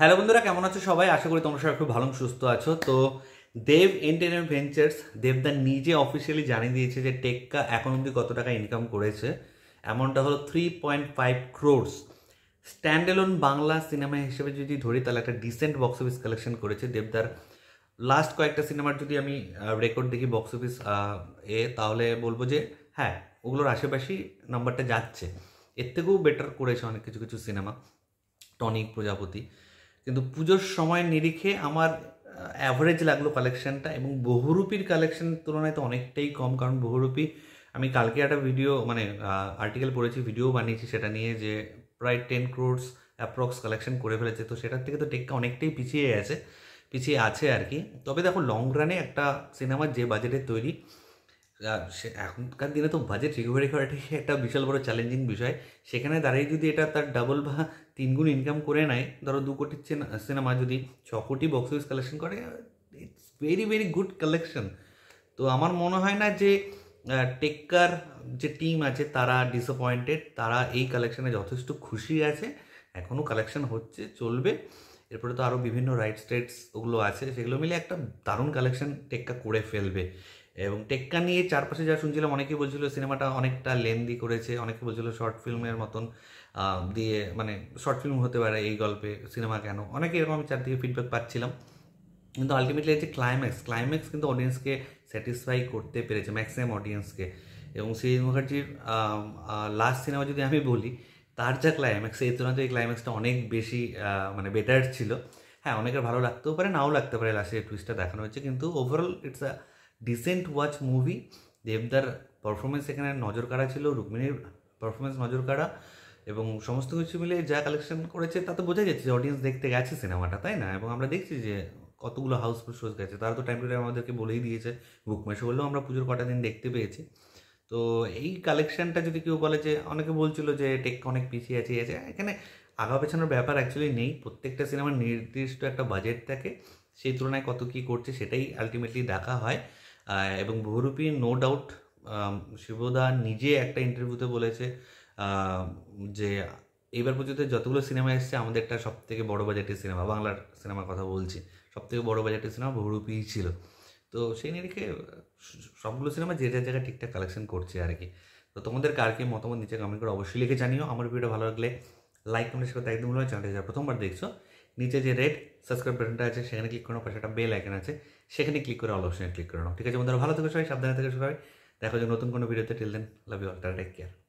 hello বন্ধুরা কেমন আছো সবাই আশা করি তোমরা সবাই খুব ভালো সুস্থ আছো তো দেব এন্টারটেনমেন্ট ভেঞ্চার্স দেবদা নিজে অফিসিয়ালি জানিয়ে দিয়েছে যে টেক্কা এখন অবধি কত টাকা ইনকাম করেছে অ্যামাউন্টটা হলো three point five crores standalone Bangla cinema হিসেবে যদি ধরি তাহলে একটা ডিসেন্ট বক্স অফিস কালেকশন করেছে দেবদার লাস্ট কয়েকটা সিনেমার যদি আমি রেকর্ড দেখি বক্স অফিস এ তাহলে বলবো যে হ্যাঁ ওগুলোর আশেপাশেই নাম্বারটা যাচ্ছে এর থেকেও বেটার করেছে অনেক কিছু কিছু সিনেমা টনিক প্রজাপতি কিন্তু পুজোর সময় নিরিখে আমার অ্যাভারেজ লাগলো কালেকশানটা এবং বহুরূপীর কালেকশান তুলনায় তো অনেকটাই কম কারণ বহুরূপী আমি কালকে একটা ভিডিও মানে আর্টিকেল পড়েছি ভিডিও বানিয়েছি সেটা নিয়ে যে প্রায় টেন ক্রোডস অ্যাপ্রক্স কালেকশন করে ফেলেছে তো সেটার থেকে তো টেক্কা অনেকটাই পিছিয়ে আছে পিছিয়ে আছে আর কি তবে দেখো লং রানে একটা সিনেমা যে বাজেটে তৈরি সে এখনকার দিনে তো বাজেট রিকভারি করাটাই একটা বিশাল বড় চ্যালেঞ্জিং বিষয় সেখানে দাঁড়িয়ে যদি এটা তার ডাবল বা তিনগুণ ইনকাম করে নেয় ধরো দু কোটির সিনেমা যদি ছ কোটি বক্স অফিস কালেকশন করে it's very very good collection তো আমার মনে হয় না যে টেক্কার যে টিম আছে তারা ডিসঅ্যাপয়েন্টেড তারা এই কালেকশানে যথেষ্ট খুশি আছে এখনও কালেকশন হচ্ছে চলবে এরপরে তো আরও বিভিন্ন রাইট স্টেটস ওগুলো আছে সেগুলো মিলে একটা দারুণ কালেকশন টেক্কা করে ফেলবে এবং টেক্কা নিয়ে চারপাশে যা শুনছিলাম অনেকে বলছিল সিনেমাটা অনেকটা লেন্দি করেছে অনেকে বলছিল শর্ট ফিল্মের মতন দিয়ে মানে শর্ট ফিল্ম হতে পারে এই গল্পে সিনেমা কেন অনেকে এরকম আমি চারদিকে ফিডব্যাক পাচ্ছিলাম কিন্তু আলটিমেটলি যে ক্লাইম্যাক্স ক্লাইম্যাক্স কিন্তু অডিয়েন্সকে স্যাটিসফাই করতে পেরেছে ম্যাক্সিমাম অডিয়েন্সকে এবং সিরিজ মুখার্জির লাস্ট সিনেমা যদি আমি বলি তার যা ক্লাইম্যাক্স এই তুলনায় এই ক্লাইম্যাক্সটা অনেক বেশি মানে বেটার ছিল হ্যাঁ অনেকের ভালো লাগতেও পারে নাও লাগতে পারে লাস্টের টুইস্টটা দেখানো হচ্ছে কিন্তু overall it's a decent watch movie দেবদার পারফরমেন্স এখানে নজর কাড়া ছিল রুক্মিণীর পারফরমেন্স নজর কাড়া এবং সমস্ত কিছু মিলে যা কালেকশন করেছে তাতে বোঝা যাচ্ছে যে অডিয়েন্স দেখতে গেছে সিনেমাটা তাই না এবং আমরা দেখছি যে কতগুলো হাউসফুল শোজ গেছে তারা তো টাইম টু টাইম আমাদেরকে বলেই দিয়েছে বুকমেশ বললেও আমরা পুজোর কটা দিন দেখতে পেয়েছি তো এই কালেকশানটা যদি কেউ বলে যে অনেকে বলছিল যে টেক অনেক পিছিয়ে আছে আছে এখানে আগা পেছানোর ব্যাপার অ্যাকচুয়ালি নেই প্রত্যেকটা সিনেমার নির্দিষ্ট একটা বাজেট থাকে সেই তুলনায় কত কী করছে সেটাই আলটিমেটলি দেখা হয় এবং বহুরূপী নো ডাউট শিবদা নিজে একটা ইন্টারভিউতে বলেছে যে এবার পর্যন্ত যতগুলো সিনেমা এসছে আমাদের একটা সব থেকে বড়ো বাজেটের সিনেমা বাংলার সিনেমার কথা বলছি সব থেকে বড়ো বাজেটের সিনেমা বহুরূপীই ছিল তো সেই নিরিখে সবগুলো সিনেমা যে যার জায়গায় ঠিকঠাক কালেকশন করছে আর কি তো তোমাদের কার কি মতামত নিচে কমেন্ট করে অবশ্যই লিখে জানিও আমার ভিডিও ভালো লাগলে লাইক কমেন্ট সাথে একদম চ্যানেলটা যা প্রথমবার দেখছো নিচে যে রেড সাবস্ক্রাইব বাটনটা আছে সেখানে ক্লিক করুন পাশে একটা বেল আইকন আছে সেখানে ক্লিক করে অল অপশনে ক্লিক করুন ঠিক আছে বন্ধুরা ভালো থেকে সবাই সাবধানে থেকে সবাই দেখা যে নতুন কোনো ভিডিওতে till then love you all take care